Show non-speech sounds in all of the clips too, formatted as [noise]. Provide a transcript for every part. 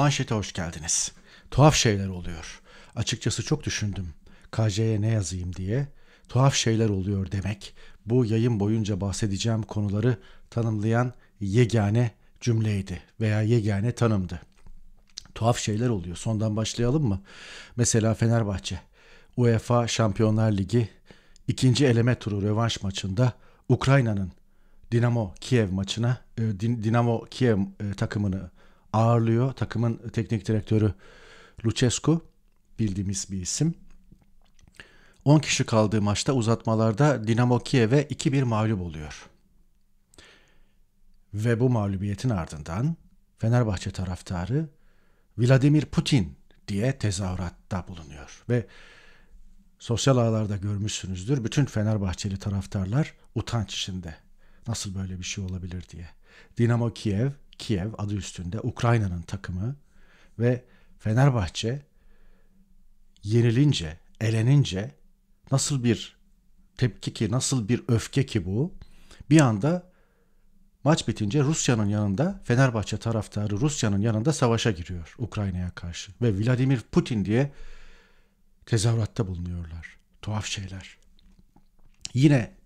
Manşete hoş geldiniz. Tuhaf şeyler oluyor. Açıkçası çok düşündüm. KJ'ye ne yazayım diye. Tuhaf şeyler oluyor demek. Bu yayın boyunca bahsedeceğim konuları tanımlayan yegane cümleydi veya yegane tanımdı. Tuhaf şeyler oluyor. Sondan başlayalım mı? Mesela Fenerbahçe. UEFA Şampiyonlar Ligi ikinci eleme turu rövanş maçında Ukrayna'nın Dinamo Kiev maçına e, Dinamo Kiev e, takımını ağırlıyor. Takımın teknik direktörü Lucescu bildiğimiz bir isim. 10 kişi kaldığı maçta uzatmalarda Dinamo Kiev'e 2-1 mağlup oluyor. Ve bu mağlubiyetin ardından Fenerbahçe taraftarı Vladimir Putin diye tezahüratta bulunuyor. Ve sosyal ağlarda görmüşsünüzdür bütün Fenerbahçeli taraftarlar utanç içinde Nasıl böyle bir şey olabilir diye. Dinamo Kiev, Kiev adı üstünde Ukrayna'nın takımı ve Fenerbahçe yenilince, elenince nasıl bir tepki ki, nasıl bir öfke ki bu? Bir anda maç bitince Rusya'nın yanında Fenerbahçe taraftarı Rusya'nın yanında savaşa giriyor Ukrayna'ya karşı ve Vladimir Putin diye tezahüratta bulunuyorlar. Tuhaf şeyler. Yine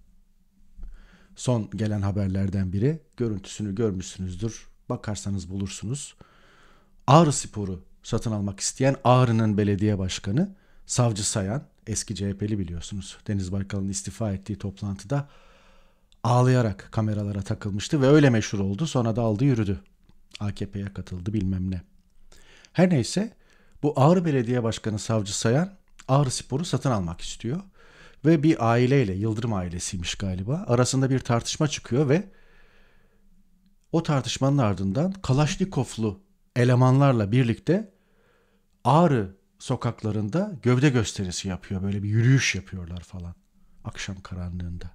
son gelen haberlerden biri. Görüntüsünü görmüşsünüzdür. Bakarsanız bulursunuz. Ağrı Spor'u satın almak isteyen Ağrı'nın belediye başkanı Savcı Sayan, eski CHP'li biliyorsunuz. Deniz Baykal'ın istifa ettiği toplantıda ağlayarak kameralara takılmıştı ve öyle meşhur oldu. Sonra da aldı yürüdü. AKP'ye katıldı bilmem ne. Her neyse bu Ağrı Belediye Başkanı Savcı Sayan Ağrı Spor'u satın almak istiyor ve bir aileyle Yıldırım ailesiymiş galiba arasında bir tartışma çıkıyor ve o tartışmanın ardından Kalaşnikovlu elemanlarla birlikte Ağrı sokaklarında gövde gösterisi yapıyor. Böyle bir yürüyüş yapıyorlar falan akşam karanlığında.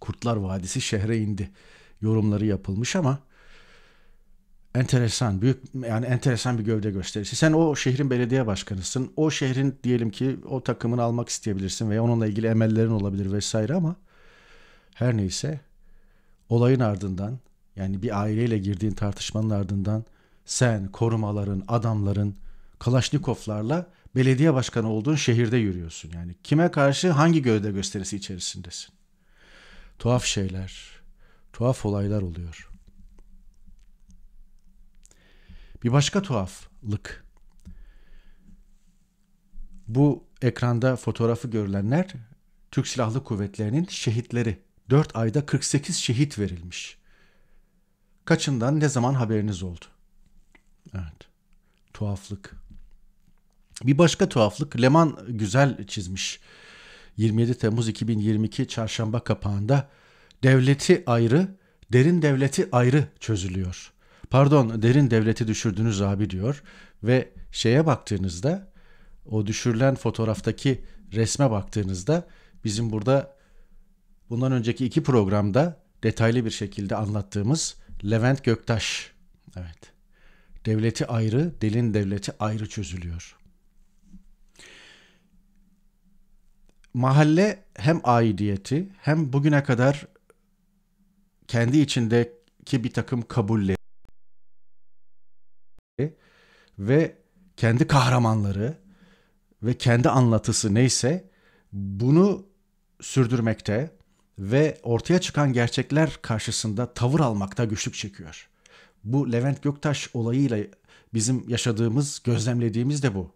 Kurtlar Vadisi şehre indi. Yorumları yapılmış ama enteresan büyük yani enteresan bir gövde gösterisi. Sen o şehrin belediye başkanısın. O şehrin diyelim ki o takımını almak isteyebilirsin veya onunla ilgili emellerin olabilir vesaire ama her neyse olayın ardından yani bir aileyle girdiğin tartışmanın ardından sen korumaların, adamların, Kalaşnikovlarla belediye başkanı olduğun şehirde yürüyorsun. Yani kime karşı hangi gövde gösterisi içerisindesin? Tuhaf şeyler, tuhaf olaylar oluyor. Bir başka tuhaflık. Bu ekranda fotoğrafı görülenler Türk Silahlı Kuvvetleri'nin şehitleri. 4 ayda 48 şehit verilmiş. Kaçından ne zaman haberiniz oldu? Evet. Tuhaflık. Bir başka tuhaflık Leman güzel çizmiş. 27 Temmuz 2022 çarşamba kapağında devleti ayrı, derin devleti ayrı çözülüyor. Pardon derin devleti düşürdünüz abi diyor ve şeye baktığınızda o düşürülen fotoğraftaki resme baktığınızda bizim burada bundan önceki iki programda detaylı bir şekilde anlattığımız Levent Göktaş. Evet. Devleti ayrı, delin devleti ayrı çözülüyor. Mahalle hem aidiyeti hem bugüne kadar kendi içindeki bir takım kabulleri ve kendi kahramanları ve kendi anlatısı neyse bunu sürdürmekte ve ortaya çıkan gerçekler karşısında tavır almakta güçlük çekiyor. Bu Levent Göktaş olayıyla bizim yaşadığımız, gözlemlediğimiz de bu.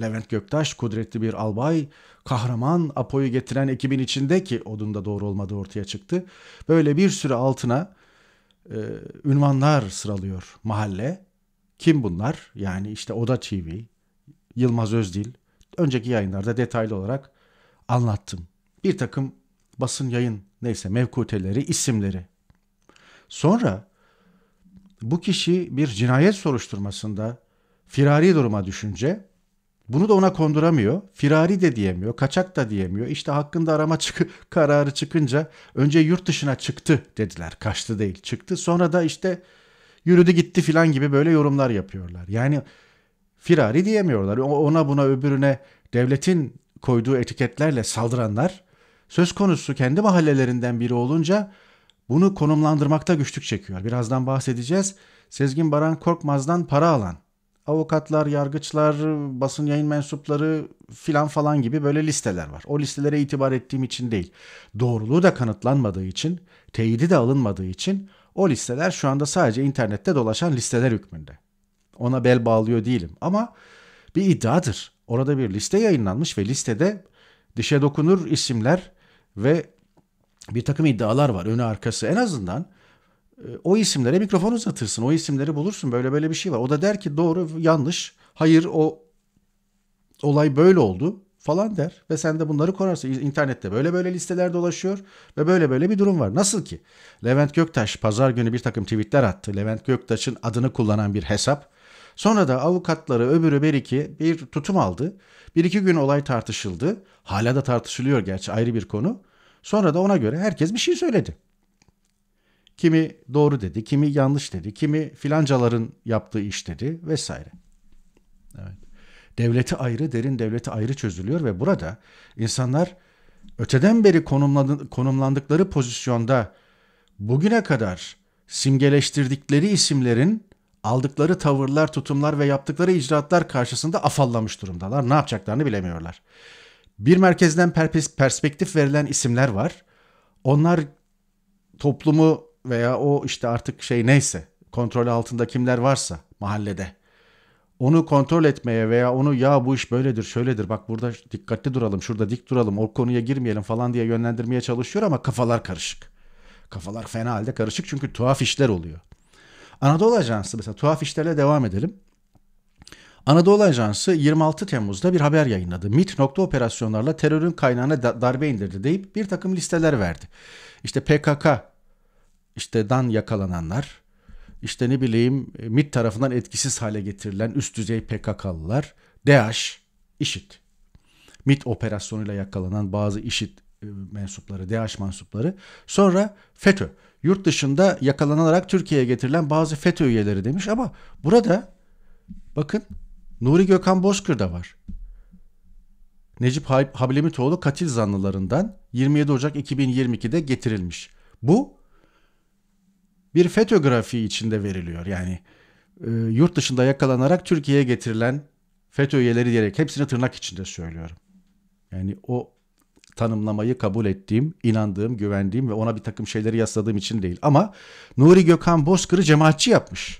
Levent Göktaş kudretli bir albay, kahraman Apo'yu getiren ekibin içinde ki odun da doğru olmadığı ortaya çıktı. Böyle bir sürü altına e, ünvanlar sıralıyor mahalle kim bunlar? Yani işte Oda TV, Yılmaz Özdil. Önceki yayınlarda detaylı olarak anlattım. Bir takım basın yayın neyse mevkuteleri, isimleri. Sonra bu kişi bir cinayet soruşturmasında firari duruma düşünce bunu da ona konduramıyor. Firari de diyemiyor, kaçak da diyemiyor. İşte hakkında arama çık [laughs] kararı çıkınca önce yurt dışına çıktı dediler. Kaçtı değil, çıktı. Sonra da işte yürüdü gitti filan gibi böyle yorumlar yapıyorlar. Yani firari diyemiyorlar. Ona buna öbürüne devletin koyduğu etiketlerle saldıranlar söz konusu kendi mahallelerinden biri olunca bunu konumlandırmakta güçlük çekiyor. Birazdan bahsedeceğiz. Sezgin Baran Korkmaz'dan para alan avukatlar, yargıçlar, basın yayın mensupları filan falan gibi böyle listeler var. O listelere itibar ettiğim için değil. Doğruluğu da kanıtlanmadığı için, teyidi de alınmadığı için o listeler şu anda sadece internette dolaşan listeler hükmünde. Ona bel bağlıyor değilim ama bir iddiadır. Orada bir liste yayınlanmış ve listede dişe dokunur isimler ve bir takım iddialar var önü arkası. En azından e, o isimlere mikrofon uzatırsın. O isimleri bulursun. Böyle böyle bir şey var. O da der ki doğru, yanlış. Hayır o olay böyle oldu falan der ve sen de bunları korarsın. İnternette böyle böyle listeler dolaşıyor ve böyle böyle bir durum var. Nasıl ki Levent Göktaş pazar günü bir takım tweetler attı. Levent Göktaş'ın adını kullanan bir hesap. Sonra da avukatları öbürü bir iki bir tutum aldı. Bir iki gün olay tartışıldı. Hala da tartışılıyor gerçi ayrı bir konu. Sonra da ona göre herkes bir şey söyledi. Kimi doğru dedi, kimi yanlış dedi, kimi filancaların yaptığı iş dedi vesaire. Evet devleti ayrı, derin devleti ayrı çözülüyor ve burada insanlar öteden beri konumlandıkları pozisyonda bugüne kadar simgeleştirdikleri isimlerin aldıkları tavırlar, tutumlar ve yaptıkları icraatlar karşısında afallamış durumdalar. Ne yapacaklarını bilemiyorlar. Bir merkezden perspektif verilen isimler var. Onlar toplumu veya o işte artık şey neyse kontrol altında kimler varsa mahallede onu kontrol etmeye veya onu ya bu iş böyledir şöyledir bak burada dikkatli duralım şurada dik duralım o konuya girmeyelim falan diye yönlendirmeye çalışıyor ama kafalar karışık. Kafalar fena halde karışık çünkü tuhaf işler oluyor. Anadolu Ajansı mesela tuhaf işlerle devam edelim. Anadolu Ajansı 26 Temmuz'da bir haber yayınladı. MIT nokta operasyonlarla terörün kaynağına darbe indirdi deyip bir takım listeler verdi. İşte PKK işte dan yakalananlar, işte ne bileyim e, MİT tarafından etkisiz hale getirilen üst düzey PKK'lılar, DAEŞ, IŞİD. MİT operasyonuyla yakalanan bazı IŞİD e, mensupları, DAEŞ mensupları. Sonra FETÖ. Yurt dışında yakalanarak Türkiye'ye getirilen bazı FETÖ üyeleri demiş ama burada bakın Nuri Gökhan Bozkır da var. Necip Hablemitoğlu katil zanlılarından 27 Ocak 2022'de getirilmiş. Bu bir FETÖ grafiği içinde veriliyor. Yani e, yurt dışında yakalanarak Türkiye'ye getirilen FETÖ üyeleri diyerek hepsini tırnak içinde söylüyorum. Yani o tanımlamayı kabul ettiğim, inandığım, güvendiğim ve ona bir takım şeyleri yasladığım için değil. Ama Nuri Gökhan Bozkır'ı cemaatçi yapmış.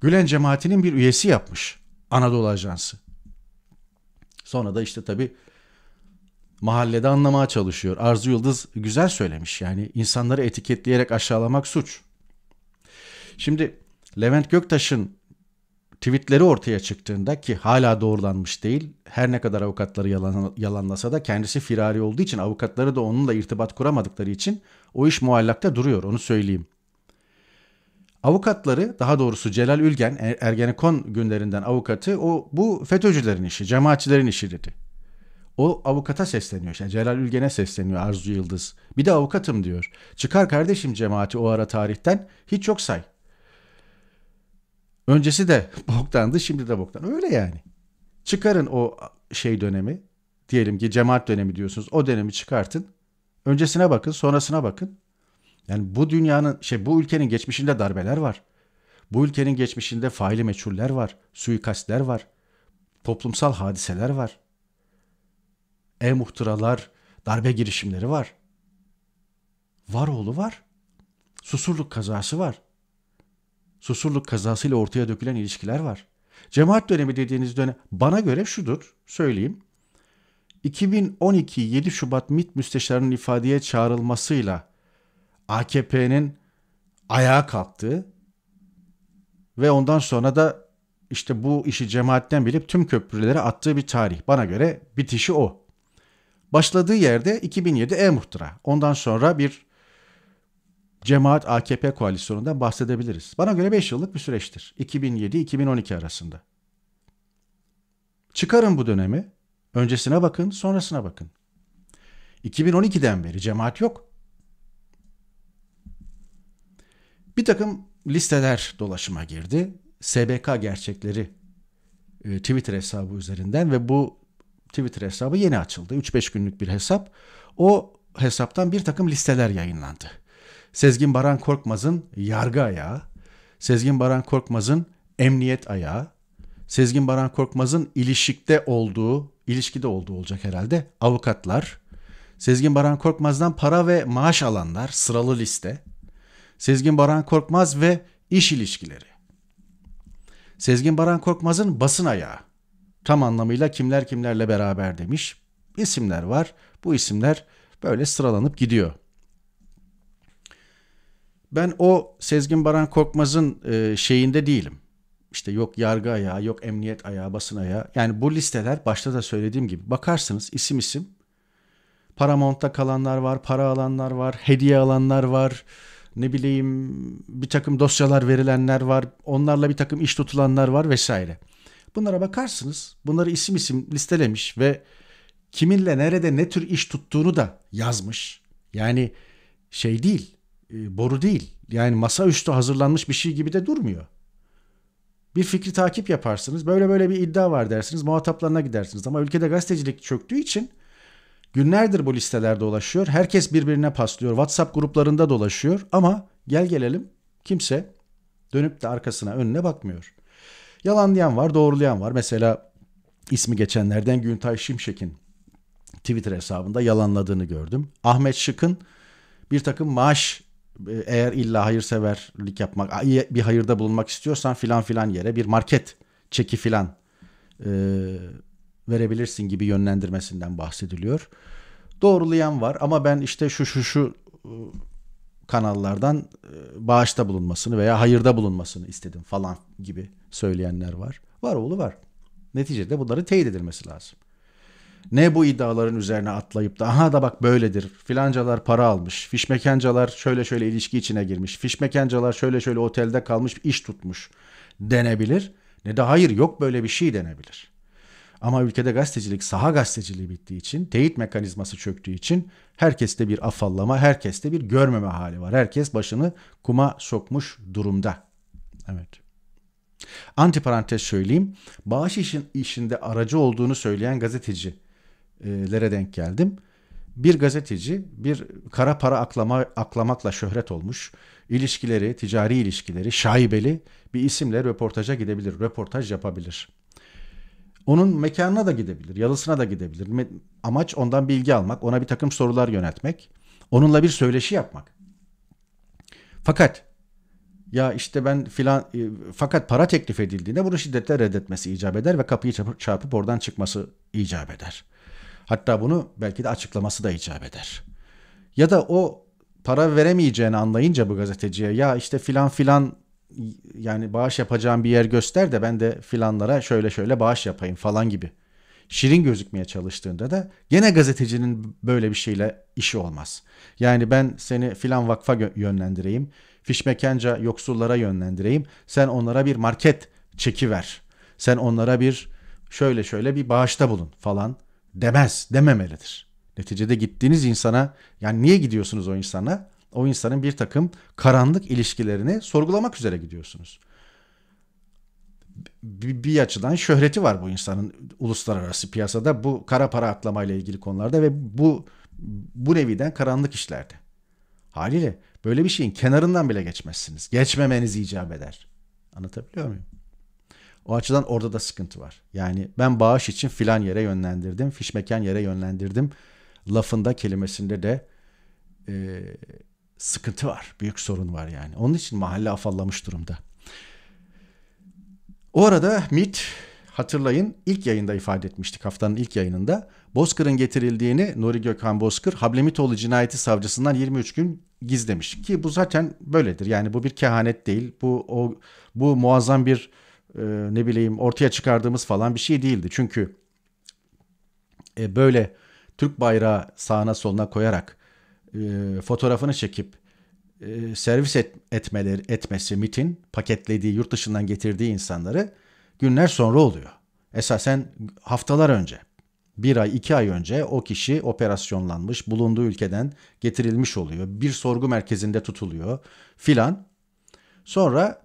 Gülen cemaatinin bir üyesi yapmış Anadolu Ajansı. Sonra da işte tabii mahallede anlamaya çalışıyor. Arzu Yıldız güzel söylemiş yani insanları etiketleyerek aşağılamak suç. Şimdi Levent Göktaş'ın tweetleri ortaya çıktığında ki hala doğrulanmış değil her ne kadar avukatları yalan, yalanlasa da kendisi firari olduğu için avukatları da onunla irtibat kuramadıkları için o iş muallakta duruyor onu söyleyeyim. Avukatları daha doğrusu Celal Ülgen er-, Ergenekon günlerinden avukatı o bu FETÖ'cülerin işi cemaatçilerin işi dedi. O avukata sesleniyor. Yani Celal Ülgen'e sesleniyor Arzu Yıldız. Bir de avukatım diyor. Çıkar kardeşim cemaati o ara tarihten hiç yok say. Öncesi de boktandı, şimdi de boktan. Öyle yani. Çıkarın o şey dönemi. Diyelim ki cemaat dönemi diyorsunuz. O dönemi çıkartın. Öncesine bakın, sonrasına bakın. Yani bu dünyanın, şey bu ülkenin geçmişinde darbeler var. Bu ülkenin geçmişinde faili meçhuller var, suikastler var, toplumsal hadiseler var. E-muhtıralar, darbe girişimleri var. Varoğlu var. Susurluk kazası var. Susurluk kazasıyla ortaya dökülen ilişkiler var. Cemaat dönemi dediğiniz dönem bana göre şudur, söyleyeyim. 2012 7 Şubat MİT müsteşarının ifadeye çağrılmasıyla AKP'nin ayağa kalktığı ve ondan sonra da işte bu işi cemaatten bilip tüm köprülere attığı bir tarih. Bana göre bitişi o. Başladığı yerde 2007 E muhtıra. Ondan sonra bir cemaat AKP koalisyonundan bahsedebiliriz. Bana göre 5 yıllık bir süreçtir. 2007-2012 arasında. Çıkarın bu dönemi. Öncesine bakın, sonrasına bakın. 2012'den beri cemaat yok. Bir takım listeler dolaşıma girdi. SBK gerçekleri e, Twitter hesabı üzerinden ve bu Twitter hesabı yeni açıldı. 3-5 günlük bir hesap. O hesaptan bir takım listeler yayınlandı. Sezgin Baran Korkmaz'ın yargı ayağı, Sezgin Baran Korkmaz'ın emniyet ayağı, Sezgin Baran Korkmaz'ın ilişikte olduğu, ilişkide olduğu olacak herhalde avukatlar, Sezgin Baran Korkmaz'dan para ve maaş alanlar sıralı liste, Sezgin Baran Korkmaz ve iş ilişkileri. Sezgin Baran Korkmaz'ın basın ayağı. Tam anlamıyla kimler kimlerle beraber demiş. İsimler var. Bu isimler böyle sıralanıp gidiyor. Ben o Sezgin Baran Korkmaz'ın e, şeyinde değilim. İşte yok yargı ayağı, yok emniyet ayağı, basın ayağı. Yani bu listeler başta da söylediğim gibi bakarsınız isim isim. Paramount'ta kalanlar var, para alanlar var, hediye alanlar var. Ne bileyim bir takım dosyalar verilenler var. Onlarla bir takım iş tutulanlar var vesaire. Bunlara bakarsınız. Bunları isim isim listelemiş ve kiminle nerede ne tür iş tuttuğunu da yazmış. Yani şey değil e, boru değil. Yani masa üstü hazırlanmış bir şey gibi de durmuyor. Bir fikri takip yaparsınız. Böyle böyle bir iddia var dersiniz. Muhataplarına gidersiniz. Ama ülkede gazetecilik çöktüğü için günlerdir bu listelerde dolaşıyor. Herkes birbirine paslıyor. WhatsApp gruplarında dolaşıyor. Ama gel gelelim kimse dönüp de arkasına önüne bakmıyor. Yalanlayan var, doğrulayan var. Mesela ismi geçenlerden Güntay Şimşek'in Twitter hesabında yalanladığını gördüm. Ahmet Şık'ın bir takım maaş ee, eğer illa hayırseverlik yapmak, bir hayırda bulunmak istiyorsan filan filan yere bir market çeki filan e, verebilirsin gibi yönlendirmesinden bahsediliyor. Doğrulayan var ama ben işte şu şu şu e, kanallardan e, bağışta bulunmasını veya hayırda bulunmasını istedim falan gibi söyleyenler var. Var oğlu var. Neticede bunları teyit edilmesi lazım ne bu iddiaların üzerine atlayıp da aha da bak böyledir filancalar para almış, fişmekancalar şöyle şöyle ilişki içine girmiş, fişmekancalar şöyle şöyle otelde kalmış iş tutmuş denebilir. Ne de hayır yok böyle bir şey denebilir. Ama ülkede gazetecilik saha gazeteciliği bittiği için, teyit mekanizması çöktüğü için herkeste bir afallama, herkeste bir görmeme hali var. Herkes başını kuma sokmuş durumda. Evet. Antiparantez söyleyeyim. Bağış işin, işinde aracı olduğunu söyleyen gazeteci lere denk geldim. Bir gazeteci bir kara para aklama, aklamakla şöhret olmuş, ilişkileri, ticari ilişkileri şaibeli bir isimle röportaja gidebilir, röportaj yapabilir. Onun mekanına da gidebilir, yalısına da gidebilir. Amaç ondan bilgi almak, ona bir takım sorular yönetmek, onunla bir söyleşi yapmak. Fakat ya işte ben filan e, fakat para teklif edildiğinde bunu şiddetle reddetmesi icap eder ve kapıyı çarpıp, çarpıp oradan çıkması icap eder. Hatta bunu belki de açıklaması da icap eder. Ya da o para veremeyeceğini anlayınca bu gazeteciye ya işte filan filan yani bağış yapacağım bir yer göster de ben de filanlara şöyle şöyle bağış yapayım falan gibi. Şirin gözükmeye çalıştığında da gene gazetecinin böyle bir şeyle işi olmaz. Yani ben seni filan vakfa yönlendireyim, fişmekenca yoksullara yönlendireyim, sen onlara bir market çeki ver, sen onlara bir şöyle şöyle bir bağışta bulun falan demez, dememelidir. Neticede gittiğiniz insana, yani niye gidiyorsunuz o insana? O insanın bir takım karanlık ilişkilerini sorgulamak üzere gidiyorsunuz. Bir, bir açıdan şöhreti var bu insanın uluslararası piyasada bu kara para aklamayla ilgili konularda ve bu bu neviden karanlık işlerde. Haliyle böyle bir şeyin kenarından bile geçmezsiniz. Geçmemeniz icap eder. Anlatabiliyor muyum? O açıdan orada da sıkıntı var. Yani ben bağış için filan yere yönlendirdim, fişmeken yere yönlendirdim. Lafında, kelimesinde de e, sıkıntı var, büyük sorun var yani. Onun için mahalle afallamış durumda. O arada MIT hatırlayın ilk yayında ifade etmiştik haftanın ilk yayınında. Bozkır'ın getirildiğini Nuri Gökhan Bozkır Hablemitoğlu cinayeti savcısından 23 gün gizlemiş. Ki bu zaten böyledir yani bu bir kehanet değil. Bu, o, bu muazzam bir e, ne bileyim ortaya çıkardığımız falan bir şey değildi. Çünkü e, böyle Türk bayrağı sağına soluna koyarak e, fotoğrafını çekip e, servis et, etmeleri etmesi MIT'in paketlediği yurt dışından getirdiği insanları günler sonra oluyor. Esasen haftalar önce bir ay iki ay önce o kişi operasyonlanmış bulunduğu ülkeden getirilmiş oluyor. Bir sorgu merkezinde tutuluyor filan. Sonra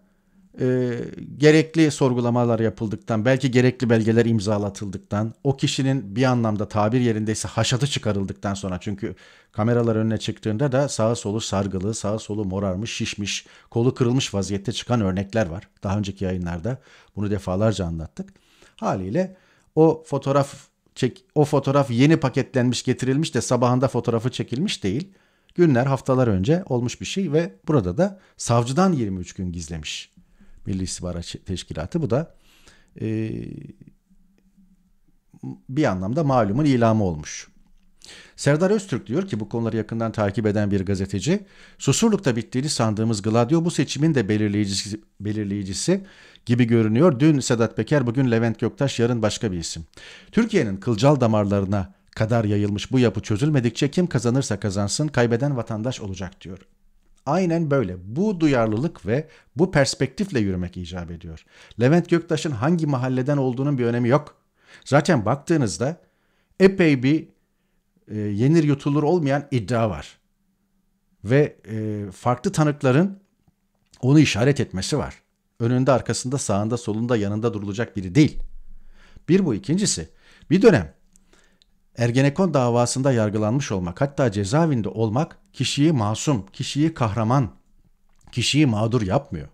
e, gerekli sorgulamalar yapıldıktan, belki gerekli belgeler imzalatıldıktan, o kişinin bir anlamda tabir yerindeyse haşatı çıkarıldıktan sonra çünkü kameralar önüne çıktığında da sağa solu sargılı, sağa solu morarmış, şişmiş, kolu kırılmış vaziyette çıkan örnekler var. Daha önceki yayınlarda bunu defalarca anlattık. Haliyle o fotoğraf çek o fotoğraf yeni paketlenmiş, getirilmiş de sabahında fotoğrafı çekilmiş değil. Günler, haftalar önce olmuş bir şey ve burada da savcıdan 23 gün gizlemiş Milli İstihbarat Teşkilatı. Bu da e, bir anlamda malumun ilamı olmuş. Serdar Öztürk diyor ki bu konuları yakından takip eden bir gazeteci, Susurluk'ta bittiğini sandığımız Gladio bu seçimin de belirleyicisi, belirleyicisi gibi görünüyor. Dün Sedat Peker, bugün Levent Göktaş, yarın başka bir isim. Türkiye'nin kılcal damarlarına kadar yayılmış bu yapı çözülmedikçe kim kazanırsa kazansın kaybeden vatandaş olacak diyor. Aynen böyle. Bu duyarlılık ve bu perspektifle yürümek icap ediyor. Levent Göktaş'ın hangi mahalleden olduğunun bir önemi yok. Zaten baktığınızda epey bir e, yenir yutulur olmayan iddia var. Ve e, farklı tanıkların onu işaret etmesi var. Önünde, arkasında, sağında, solunda, yanında durulacak biri değil. Bir bu. ikincisi bir dönem Ergenekon davasında yargılanmış olmak hatta cezaevinde olmak kişiyi masum, kişiyi kahraman, kişiyi mağdur yapmıyor.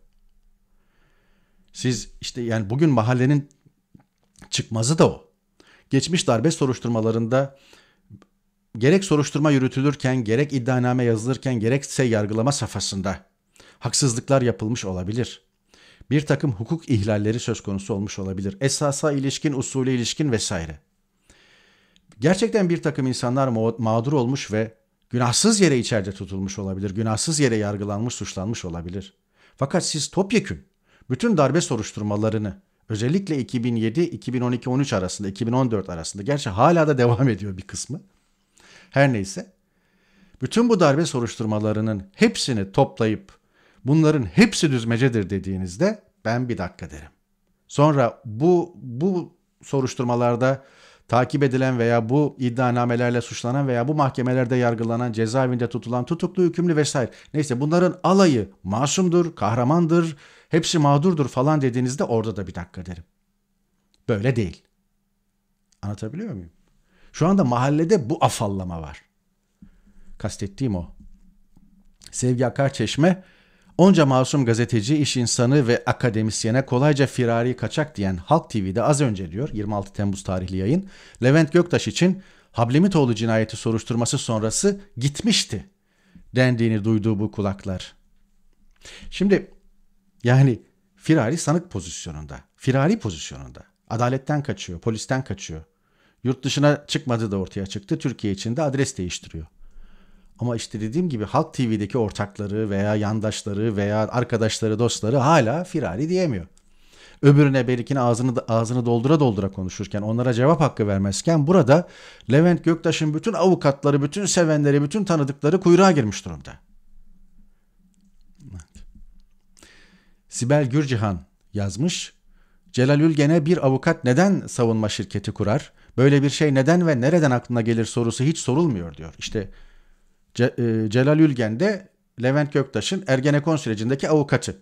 Siz işte yani bugün mahallenin çıkmazı da o. Geçmiş darbe soruşturmalarında gerek soruşturma yürütülürken, gerek iddianame yazılırken, gerekse yargılama safhasında haksızlıklar yapılmış olabilir. Bir takım hukuk ihlalleri söz konusu olmuş olabilir. Esasa ilişkin, usule ilişkin vesaire gerçekten bir takım insanlar mağdur olmuş ve günahsız yere içeride tutulmuş olabilir, günahsız yere yargılanmış, suçlanmış olabilir. Fakat siz topyekün bütün darbe soruşturmalarını özellikle 2007, 2012, 13 arasında, 2014 arasında gerçi hala da devam ediyor bir kısmı. Her neyse. Bütün bu darbe soruşturmalarının hepsini toplayıp bunların hepsi düzmecedir dediğinizde ben bir dakika derim. Sonra bu bu soruşturmalarda takip edilen veya bu iddianamelerle suçlanan veya bu mahkemelerde yargılanan, cezaevinde tutulan, tutuklu, hükümlü vesaire. Neyse bunların alayı masumdur, kahramandır, hepsi mağdurdur falan dediğinizde orada da bir dakika derim. Böyle değil. Anlatabiliyor muyum? Şu anda mahallede bu afallama var. Kastettiğim o. Sevgi Akar Çeşme Onca masum gazeteci, iş insanı ve akademisyene kolayca firari kaçak diyen Halk TV'de az önce diyor 26 Temmuz tarihli yayın Levent Göktaş için Hablemitoğlu cinayeti soruşturması sonrası gitmişti dendiğini duyduğu bu kulaklar. Şimdi yani firari sanık pozisyonunda, firari pozisyonunda. Adaletten kaçıyor, polisten kaçıyor. Yurt dışına çıkmadı da ortaya çıktı. Türkiye içinde adres değiştiriyor. Ama işte dediğim gibi Halk TV'deki ortakları veya yandaşları veya arkadaşları, dostları hala firari diyemiyor. Öbürüne berikine ağzını ağzını doldura doldura konuşurken, onlara cevap hakkı vermezken burada Levent Göktaş'ın bütün avukatları, bütün sevenleri, bütün tanıdıkları kuyruğa girmiş durumda. Sibel Gürcihan yazmış. Celal Ülgen'e bir avukat neden savunma şirketi kurar? Böyle bir şey neden ve nereden aklına gelir sorusu hiç sorulmuyor diyor. İşte e, Celal Ülgen de Levent Göktaş'ın Ergenekon sürecindeki avukatı.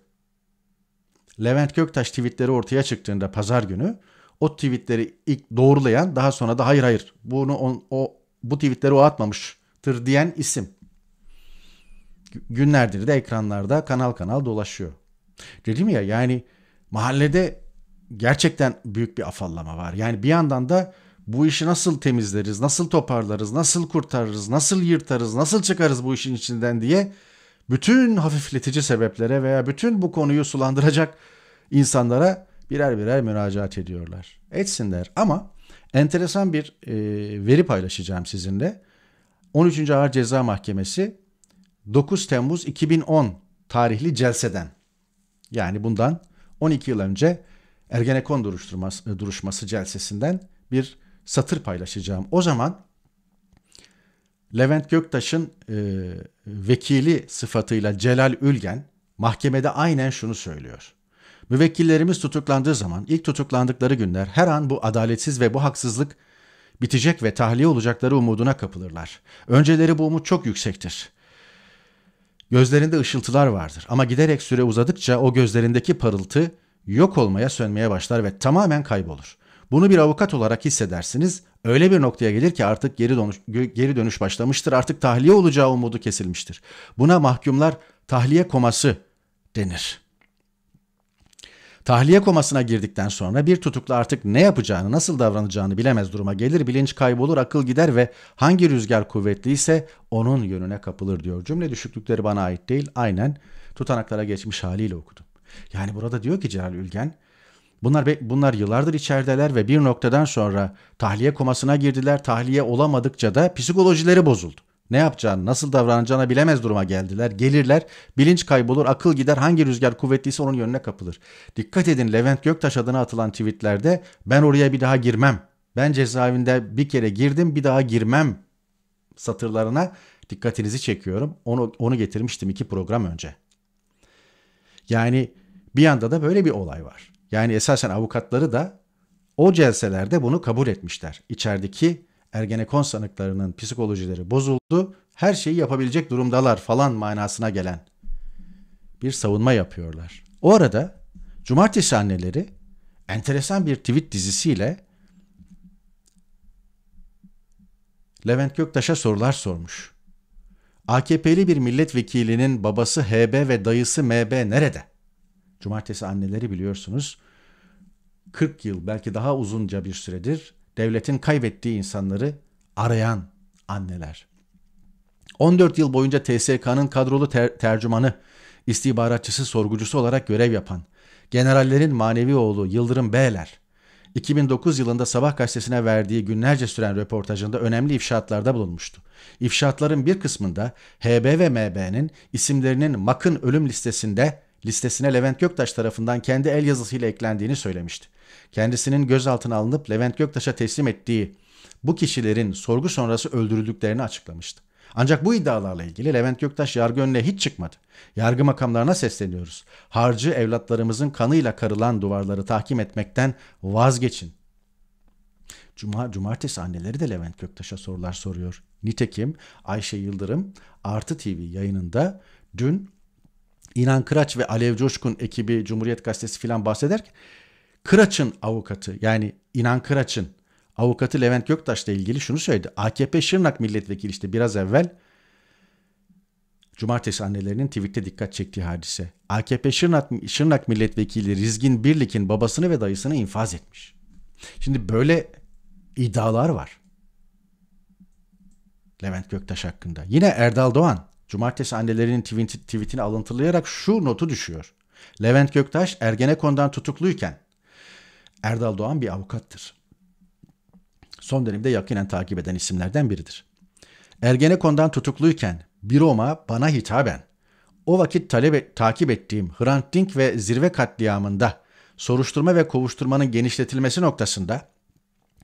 Levent Göktaş tweetleri ortaya çıktığında pazar günü o tweetleri ilk doğrulayan daha sonra da hayır hayır bunu on, o bu tweetleri o atmamıştır diyen isim. Günlerdir de ekranlarda kanal kanal dolaşıyor. Dedim ya yani mahallede gerçekten büyük bir afallama var. Yani bir yandan da bu işi nasıl temizleriz, nasıl toparlarız, nasıl kurtarırız, nasıl yırtarız, nasıl çıkarız bu işin içinden diye bütün hafifletici sebeplere veya bütün bu konuyu sulandıracak insanlara birer birer müracaat ediyorlar. Etsinler ama enteresan bir e, veri paylaşacağım sizinle. 13. Ağır Ceza Mahkemesi 9 Temmuz 2010 tarihli celseden yani bundan 12 yıl önce Ergenekon duruşturması, duruşması celsesinden bir satır paylaşacağım. O zaman Levent Göktaş'ın e, vekili sıfatıyla Celal Ülgen mahkemede aynen şunu söylüyor. Müvekkillerimiz tutuklandığı zaman ilk tutuklandıkları günler her an bu adaletsiz ve bu haksızlık bitecek ve tahliye olacakları umuduna kapılırlar. Önceleri bu umut çok yüksektir. Gözlerinde ışıltılar vardır ama giderek süre uzadıkça o gözlerindeki parıltı yok olmaya sönmeye başlar ve tamamen kaybolur. Bunu bir avukat olarak hissedersiniz. Öyle bir noktaya gelir ki artık geri dönüş, geri dönüş başlamıştır. Artık tahliye olacağı umudu kesilmiştir. Buna mahkumlar tahliye koması denir. Tahliye komasına girdikten sonra bir tutuklu artık ne yapacağını, nasıl davranacağını bilemez duruma gelir, bilinç kaybolur, akıl gider ve hangi rüzgar kuvvetliyse onun yönüne kapılır diyor. Cümle düşüklükleri bana ait değil, aynen tutanaklara geçmiş haliyle okudum. Yani burada diyor ki Celal Ülgen, Bunlar bunlar yıllardır içerideler ve bir noktadan sonra tahliye komasına girdiler. Tahliye olamadıkça da psikolojileri bozuldu. Ne yapacağını, nasıl davranacağını bilemez duruma geldiler. Gelirler, bilinç kaybolur, akıl gider, hangi rüzgar kuvvetliyse onun yönüne kapılır. Dikkat edin Levent Göktaş adına atılan tweetlerde ben oraya bir daha girmem. Ben cezaevinde bir kere girdim bir daha girmem satırlarına dikkatinizi çekiyorum. Onu, onu getirmiştim iki program önce. Yani bir yanda da böyle bir olay var. Yani esasen avukatları da o celselerde bunu kabul etmişler. İçerideki Ergenekon sanıklarının psikolojileri bozuldu, her şeyi yapabilecek durumdalar falan manasına gelen bir savunma yapıyorlar. O arada Cumartesi anneleri enteresan bir tweet dizisiyle Levent Göktaş'a sorular sormuş. AKP'li bir milletvekilinin babası HB ve dayısı MB nerede? cumartesi anneleri biliyorsunuz 40 yıl belki daha uzunca bir süredir devletin kaybettiği insanları arayan anneler. 14 yıl boyunca TSK'nın kadrolu ter- tercümanı, istihbaratçısı, sorgucusu olarak görev yapan generallerin manevi oğlu Yıldırım Beyler 2009 yılında Sabah gazetesine verdiği günlerce süren röportajında önemli ifşaatlarda bulunmuştu. İfşaatların bir kısmında HB ve MB'nin isimlerinin MAK'ın ölüm listesinde listesine Levent Göktaş tarafından kendi el yazısıyla eklendiğini söylemişti. Kendisinin gözaltına alınıp Levent Göktaş'a teslim ettiği bu kişilerin sorgu sonrası öldürüldüklerini açıklamıştı. Ancak bu iddialarla ilgili Levent Göktaş yargı önüne hiç çıkmadı. Yargı makamlarına sesleniyoruz. Harcı evlatlarımızın kanıyla karılan duvarları tahkim etmekten vazgeçin. Cuma, cumartesi anneleri de Levent Göktaş'a sorular soruyor. Nitekim Ayşe Yıldırım Artı TV yayınında dün İnan Kıraç ve Alev Coşkun ekibi Cumhuriyet Gazetesi filan bahsederken Kıraç'ın avukatı yani İnan Kıraç'ın avukatı Levent Göktaş'la ilgili şunu söyledi. AKP Şırnak milletvekili işte biraz evvel Cumartesi annelerinin tweette dikkat çektiği hadise. AKP Şırnak, Şırnak milletvekili Rizgin Birlik'in babasını ve dayısını infaz etmiş. Şimdi böyle iddialar var. Levent Göktaş hakkında. Yine Erdal Doğan Cumartesi annelerinin tweetini alıntılayarak şu notu düşüyor. Levent Göktaş Ergenekon'dan tutukluyken Erdal Doğan bir avukattır. Son dönemde yakinen takip eden isimlerden biridir. Ergenekon'dan tutukluyken Biroma bana hitaben o vakit talep, takip ettiğim Hrant Dink ve zirve katliamında soruşturma ve kovuşturmanın genişletilmesi noktasında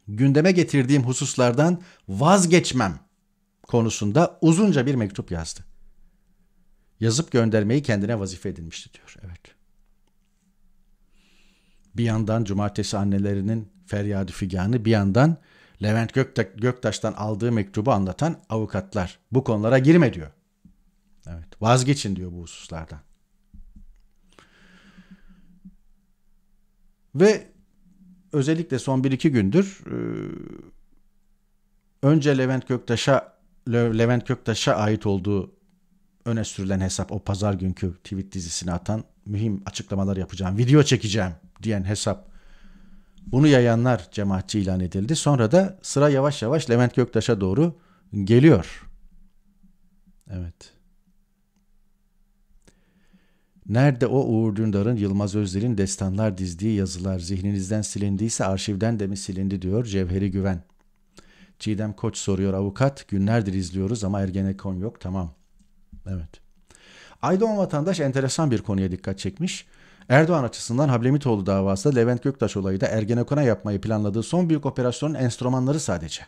gündeme getirdiğim hususlardan vazgeçmem konusunda uzunca bir mektup yazdı. Yazıp göndermeyi kendine vazife edinmişti diyor. Evet. Bir yandan cumartesi annelerinin feryadı figanı bir yandan Levent Gökta Göktaş'tan aldığı mektubu anlatan avukatlar. Bu konulara girme diyor. Evet, vazgeçin diyor bu hususlardan. Ve özellikle son 1-2 gündür e, önce Levent Göktaş'a Levent Göktaş'a ait olduğu öne sürülen hesap o pazar günkü tweet dizisini atan mühim açıklamalar yapacağım, video çekeceğim diyen hesap. Bunu yayanlar cemaatçi ilan edildi. Sonra da sıra yavaş yavaş Levent Göktaş'a doğru geliyor. Evet. Nerede o Uğur Dündar'ın Yılmaz Özdel'in destanlar dizdiği yazılar zihninizden silindiyse arşivden de mi silindi diyor Cevheri Güven. Çiğdem Koç soruyor avukat günlerdir izliyoruz ama Ergenekon yok tamam. Evet. Aydoğan vatandaş enteresan bir konuya dikkat çekmiş. Erdoğan açısından Hablemitoğlu davasında Levent Göktaş olayı da Ergenekon'a yapmayı planladığı son büyük operasyonun enstrümanları sadece.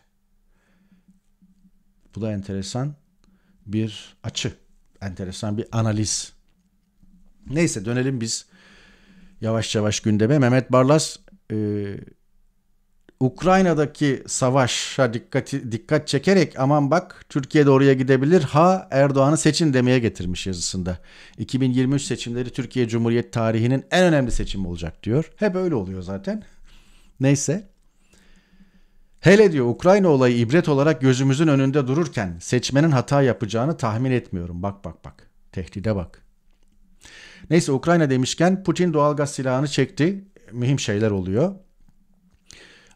Bu da enteresan bir açı, enteresan bir analiz. Neyse dönelim biz yavaş yavaş gündeme. Mehmet Barlas e, Ukrayna'daki savaşa dikkati, dikkat çekerek aman bak Türkiye de oraya gidebilir ha Erdoğan'ı seçin demeye getirmiş yazısında. 2023 seçimleri Türkiye Cumhuriyet tarihinin en önemli seçimi olacak diyor. Hep öyle oluyor zaten. Neyse. Hele diyor Ukrayna olayı ibret olarak gözümüzün önünde dururken seçmenin hata yapacağını tahmin etmiyorum. Bak bak bak. Tehdide bak. Neyse Ukrayna demişken Putin doğalgaz silahını çekti. Mühim şeyler oluyor.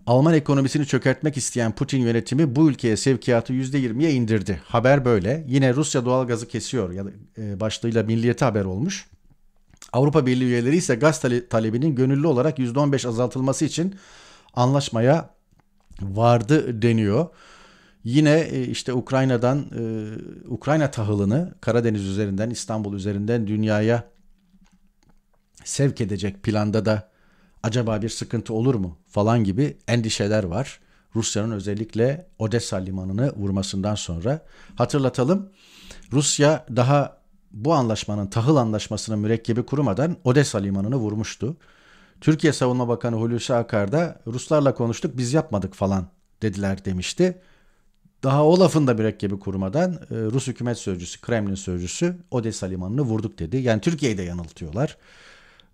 Alman ekonomisini çökertmek isteyen Putin yönetimi bu ülkeye sevkiyatı %20'ye indirdi. Haber böyle. Yine Rusya doğalgazı kesiyor ya e, başlığıyla milliyete haber olmuş. Avrupa Birliği üyeleri ise gaz talebinin gönüllü olarak %15 azaltılması için anlaşmaya vardı deniyor. Yine e, işte Ukrayna'dan e, Ukrayna tahılını Karadeniz üzerinden İstanbul üzerinden dünyaya sevk edecek planda da acaba bir sıkıntı olur mu falan gibi endişeler var. Rusya'nın özellikle Odessa limanını vurmasından sonra hatırlatalım. Rusya daha bu anlaşmanın tahıl anlaşmasının mürekkebi kurumadan Odessa limanını vurmuştu. Türkiye Savunma Bakanı Hulusi Akar da Ruslarla konuştuk biz yapmadık falan dediler demişti. Daha o lafın da mürekkebi kurumadan e, Rus hükümet sözcüsü, Kremlin sözcüsü Odessa limanını vurduk dedi. Yani Türkiye'yi de yanıltıyorlar.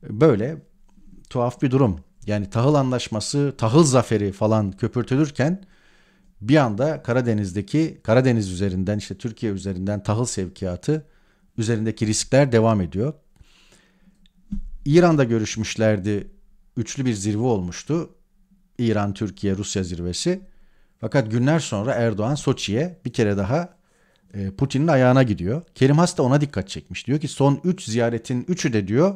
Böyle tuhaf bir durum. Yani tahıl anlaşması, tahıl zaferi falan köpürtülürken bir anda Karadeniz'deki Karadeniz üzerinden işte Türkiye üzerinden tahıl sevkiyatı üzerindeki riskler devam ediyor. İran'da görüşmüşlerdi. Üçlü bir zirve olmuştu. İran, Türkiye, Rusya zirvesi. Fakat günler sonra Erdoğan Soçi'ye bir kere daha e, Putin'in ayağına gidiyor. Kerim Has da ona dikkat çekmiş. Diyor ki son 3 ziyaretin 3'ü de diyor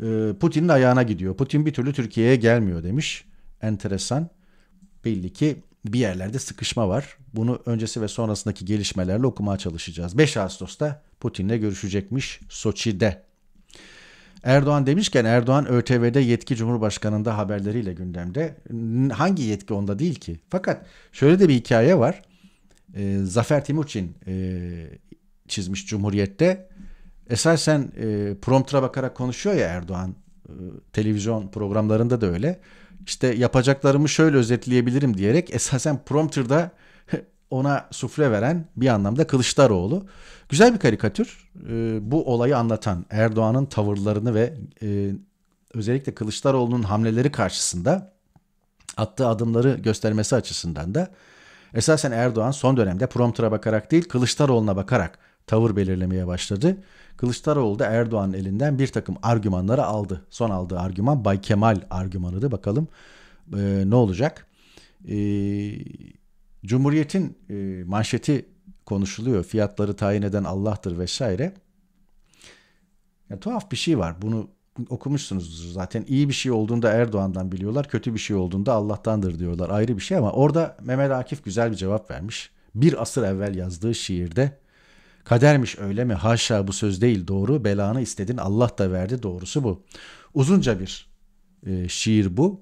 ee, Putin'in ayağına gidiyor. Putin bir türlü Türkiye'ye gelmiyor demiş. Enteresan. Belli ki bir yerlerde sıkışma var. Bunu öncesi ve sonrasındaki gelişmelerle okumaya çalışacağız. 5 Ağustos'ta Putin'le görüşecekmiş Soçi'de. Erdoğan demişken Erdoğan ÖTV'de yetki Cumhurbaşkanı'nda haberleriyle gündemde. Hangi yetki onda değil ki? Fakat şöyle de bir hikaye var. E, Zafer Timuçin e, çizmiş Cumhuriyet'te esasen e, promptra bakarak konuşuyor ya Erdoğan e, televizyon programlarında da öyle. İşte yapacaklarımı şöyle özetleyebilirim diyerek esasen prompterda [laughs] ona sufle veren bir anlamda Kılıçdaroğlu. Güzel bir karikatür. E, bu olayı anlatan Erdoğan'ın tavırlarını ve e, özellikle Kılıçdaroğlu'nun hamleleri karşısında attığı adımları göstermesi açısından da esasen Erdoğan son dönemde promptra bakarak değil Kılıçdaroğlu'na bakarak tavır belirlemeye başladı. Kılıçdaroğlu da Erdoğan'ın elinden bir takım argümanları aldı. Son aldığı argüman Bay Kemal argümanıydı. Bakalım e, ne olacak? E, Cumhuriyet'in e, manşeti konuşuluyor. Fiyatları tayin eden Allah'tır vesaire. Ya, tuhaf bir şey var. Bunu okumuşsunuzdur zaten. İyi bir şey olduğunda Erdoğan'dan biliyorlar. Kötü bir şey olduğunda Allah'tandır diyorlar. Ayrı bir şey ama orada Mehmet Akif güzel bir cevap vermiş. Bir asır evvel yazdığı şiirde Kadermiş öyle mi? Haşa bu söz değil doğru. Belanı istedin Allah da verdi doğrusu bu. Uzunca bir e, şiir bu.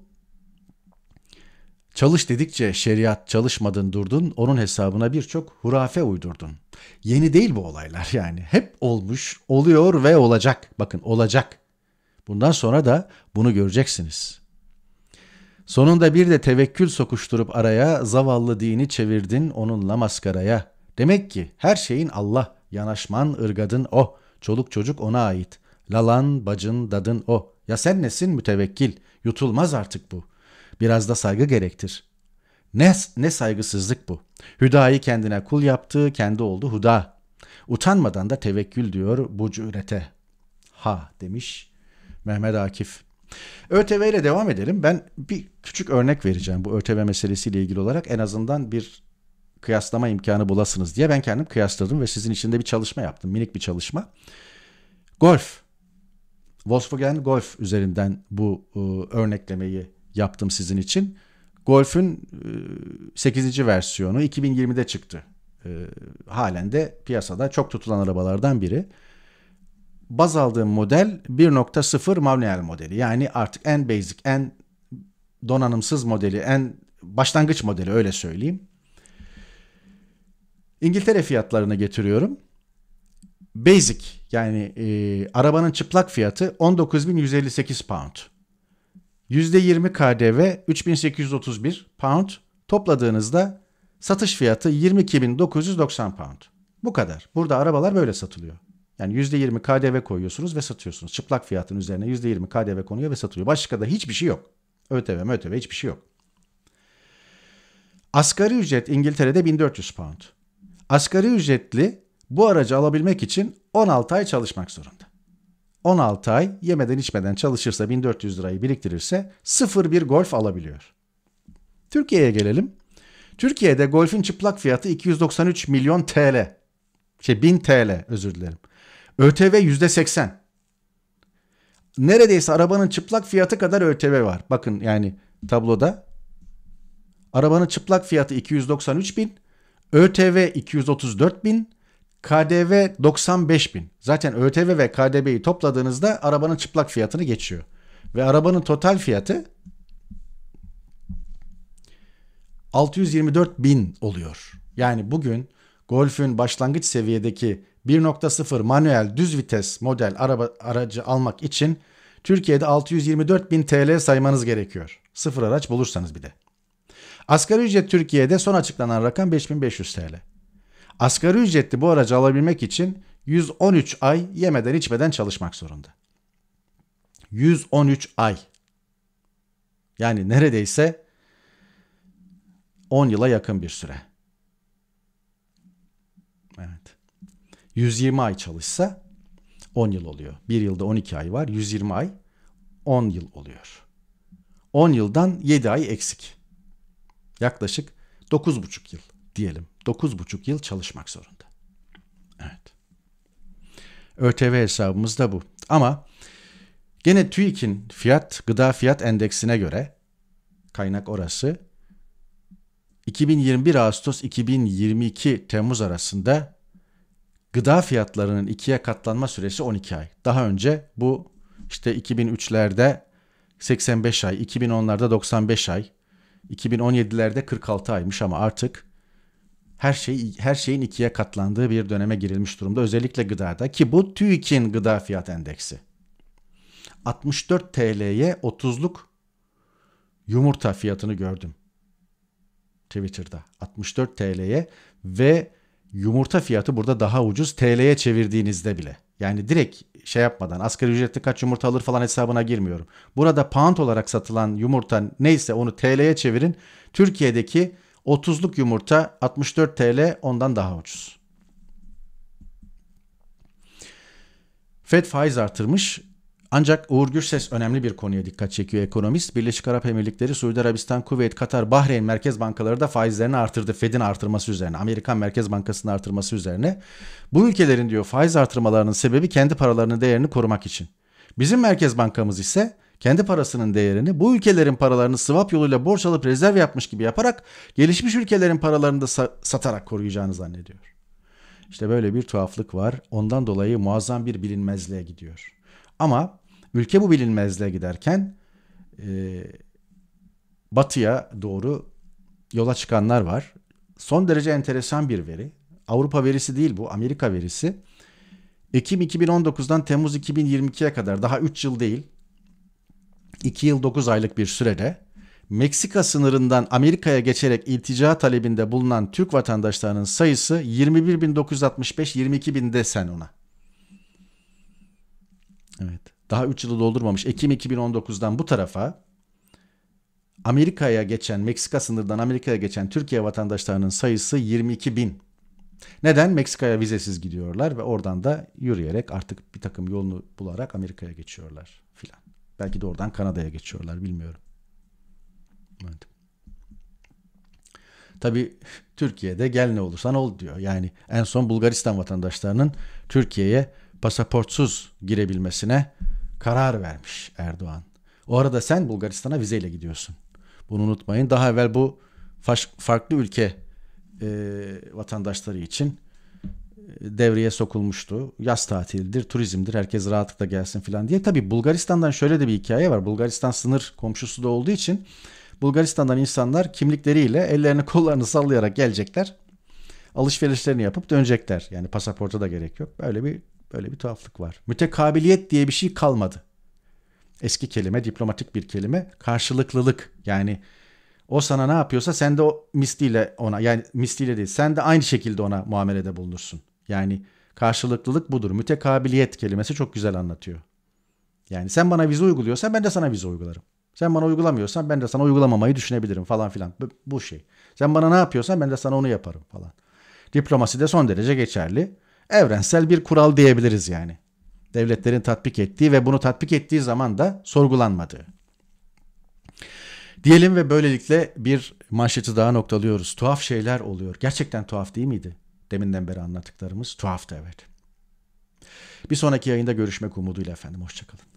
Çalış dedikçe şeriat çalışmadın durdun, onun hesabına birçok hurafe uydurdun. Yeni değil bu olaylar [laughs] yani. Hep olmuş, oluyor ve olacak. Bakın olacak. Bundan sonra da bunu göreceksiniz. Sonunda bir de tevekkül sokuşturup araya zavallı dini çevirdin onunla maskaraya. Demek ki her şeyin Allah, yanaşman ırgadın o, çoluk çocuk ona ait. Lalan, bacın, dadın o. Ya sen nesin mütevekkil? Yutulmaz artık bu. Biraz da saygı gerektir. Ne, ne saygısızlık bu. Hüda'yı kendine kul yaptı, kendi oldu Huda. Utanmadan da tevekkül diyor bu cürete. Ha demiş Mehmet Akif. ÖTV ile devam edelim. Ben bir küçük örnek vereceğim bu ÖTV meselesiyle ilgili olarak en azından bir kıyaslama imkanı bulasınız diye ben kendim kıyasladım ve sizin için de bir çalışma yaptım. Minik bir çalışma. Golf. Volkswagen Golf üzerinden bu e, örneklemeyi yaptım sizin için. Golf'ün e, 8. versiyonu 2020'de çıktı. E, halen de piyasada çok tutulan arabalardan biri. Baz aldığım model 1.0 manuel modeli. Yani artık en basic, en donanımsız modeli, en başlangıç modeli öyle söyleyeyim. İngiltere fiyatlarına getiriyorum. Basic yani e, arabanın çıplak fiyatı 19.158 pound. %20 KDV 3831 pound. Topladığınızda satış fiyatı 22.990 pound. Bu kadar. Burada arabalar böyle satılıyor. Yani %20 KDV koyuyorsunuz ve satıyorsunuz. Çıplak fiyatın üzerine %20 KDV konuyor ve satılıyor. Başka da hiçbir şey yok. ÖTV, MÖTV hiçbir şey yok. Asgari ücret İngiltere'de 1400 pound. Asgari ücretli bu aracı alabilmek için 16 ay çalışmak zorunda. 16 ay yemeden içmeden çalışırsa 1400 lirayı biriktirirse 0-1 golf alabiliyor. Türkiye'ye gelelim. Türkiye'de golfün çıplak fiyatı 293 milyon TL. Şey 1000 TL özür dilerim. ÖTV %80. Neredeyse arabanın çıplak fiyatı kadar ÖTV var. Bakın yani tabloda. Arabanın çıplak fiyatı 293 bin. ÖTV 234 bin, KDV 95 bin. Zaten ÖTV ve KDV'yi topladığınızda arabanın çıplak fiyatını geçiyor. Ve arabanın total fiyatı 624 bin oluyor. Yani bugün Golf'ün başlangıç seviyedeki 1.0 manuel düz vites model araba, aracı almak için Türkiye'de 624 bin TL saymanız gerekiyor. Sıfır araç bulursanız bir de. Asgari ücret Türkiye'de son açıklanan rakam 5500 TL. Asgari ücretli bu aracı alabilmek için 113 ay yemeden içmeden çalışmak zorunda. 113 ay. Yani neredeyse 10 yıla yakın bir süre. Evet. 120 ay çalışsa 10 yıl oluyor. 1 yılda 12 ay var. 120 ay 10 yıl oluyor. 10 yıldan 7 ay eksik. Yaklaşık 9,5 yıl diyelim. 9,5 yıl çalışmak zorunda. Evet. ÖTV hesabımız da bu. Ama gene TÜİK'in fiyat, gıda fiyat endeksine göre kaynak orası 2021 Ağustos 2022 Temmuz arasında gıda fiyatlarının ikiye katlanma süresi 12 ay. Daha önce bu işte 2003'lerde 85 ay, 2010'larda 95 ay, 2017'lerde 46 aymış ama artık her şey her şeyin ikiye katlandığı bir döneme girilmiş durumda özellikle gıdada ki bu TÜİK'in gıda fiyat endeksi. 64 TL'ye 30'luk yumurta fiyatını gördüm. Twitter'da 64 TL'ye ve yumurta fiyatı burada daha ucuz TL'ye çevirdiğinizde bile. Yani direkt şey yapmadan asgari ücretli kaç yumurta alır falan hesabına girmiyorum. Burada pound olarak satılan yumurta neyse onu TL'ye çevirin. Türkiye'deki 30'luk yumurta 64 TL ondan daha ucuz. Fed faiz artırmış. Ancak Uğur Gürses önemli bir konuya dikkat çekiyor ekonomist. Birleşik Arap Emirlikleri, Suudi Arabistan, Kuveyt, Katar, Bahreyn merkez bankaları da faizlerini artırdı. Fed'in artırması üzerine, Amerikan Merkez Bankası'nın artırması üzerine. Bu ülkelerin diyor faiz artırmalarının sebebi kendi paralarının değerini korumak için. Bizim merkez bankamız ise kendi parasının değerini bu ülkelerin paralarını swap yoluyla borç alıp rezerv yapmış gibi yaparak gelişmiş ülkelerin paralarını da sa- satarak koruyacağını zannediyor. İşte böyle bir tuhaflık var. Ondan dolayı muazzam bir bilinmezliğe gidiyor. Ama Ülke bu bilinmezliğe giderken e, batıya doğru yola çıkanlar var. Son derece enteresan bir veri. Avrupa verisi değil bu, Amerika verisi. Ekim 2019'dan Temmuz 2022'ye kadar daha 3 yıl değil, 2 yıl 9 aylık bir sürede Meksika sınırından Amerika'ya geçerek iltica talebinde bulunan Türk vatandaşlarının sayısı 21.965-22.000 desen ona. Evet daha 3 yılı doldurmamış Ekim 2019'dan bu tarafa Amerika'ya geçen Meksika sınırından Amerika'ya geçen Türkiye vatandaşlarının sayısı 22 bin. Neden? Meksika'ya vizesiz gidiyorlar ve oradan da yürüyerek artık bir takım yolunu bularak Amerika'ya geçiyorlar filan. Belki de oradan Kanada'ya geçiyorlar bilmiyorum. Evet. Tabi Türkiye'de gel ne olursan ol diyor. Yani en son Bulgaristan vatandaşlarının Türkiye'ye pasaportsuz girebilmesine karar vermiş Erdoğan. O arada sen Bulgaristan'a vizeyle gidiyorsun. Bunu unutmayın. Daha evvel bu farklı ülke e, vatandaşları için e, devreye sokulmuştu. Yaz tatilidir, turizmdir, herkes rahatlıkla gelsin falan diye. Tabii Bulgaristan'dan şöyle de bir hikaye var. Bulgaristan sınır komşusu da olduğu için Bulgaristan'dan insanlar kimlikleriyle ellerini [laughs] kollarını sallayarak gelecekler. Alışverişlerini yapıp dönecekler. Yani pasaporta da gerek yok. Böyle bir Böyle bir tuhaflık var. Mütekabiliyet diye bir şey kalmadı. Eski kelime, diplomatik bir kelime. Karşılıklılık. Yani o sana ne yapıyorsa sen de o misliyle ona yani misliyle değil sen de aynı şekilde ona muamelede bulunursun. Yani karşılıklılık budur. Mütekabiliyet kelimesi çok güzel anlatıyor. Yani sen bana vize uyguluyorsan ben de sana vize uygularım. Sen bana uygulamıyorsan ben de sana uygulamamayı düşünebilirim falan filan. Bu şey. Sen bana ne yapıyorsan ben de sana onu yaparım falan. Diplomasi de son derece geçerli evrensel bir kural diyebiliriz yani. Devletlerin tatbik ettiği ve bunu tatbik ettiği zaman da sorgulanmadığı. Diyelim ve böylelikle bir manşeti daha noktalıyoruz. Tuhaf şeyler oluyor. Gerçekten tuhaf değil miydi? Deminden beri anlattıklarımız tuhaftı evet. Bir sonraki yayında görüşmek umuduyla efendim. Hoşçakalın.